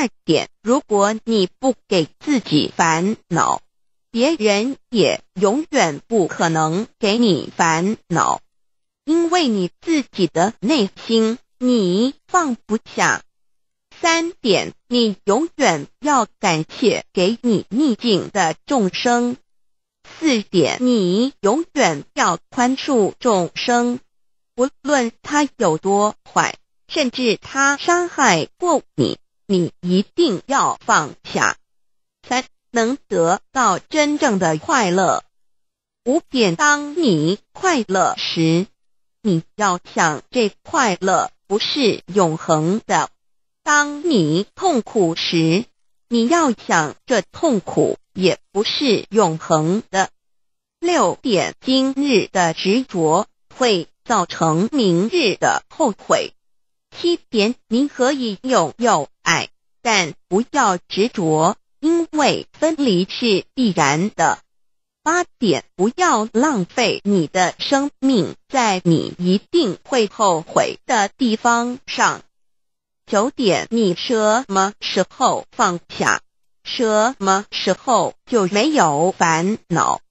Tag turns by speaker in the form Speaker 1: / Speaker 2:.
Speaker 1: 二点，如果你不给自己烦恼，别人也永远不可能给你烦恼，因为你自己的内心你放不下。三点，你永远要感谢给你逆境的众生。四点，你永远要宽恕众生，无论他有多坏，甚至他伤害过你。你一定要放下。三能得到真正的快乐。五点，当你快乐时，你要想这快乐不是永恒的；当你痛苦时，你要想这痛苦也不是永恒的。六点，今日的执着会造成明日的后悔。七点，您可以有有爱，但不要执着，因为分离是必然的。八点，不要浪费你的生命在你一定会后悔的地方上。九点，你什么时候放下，什么时候就没有烦恼。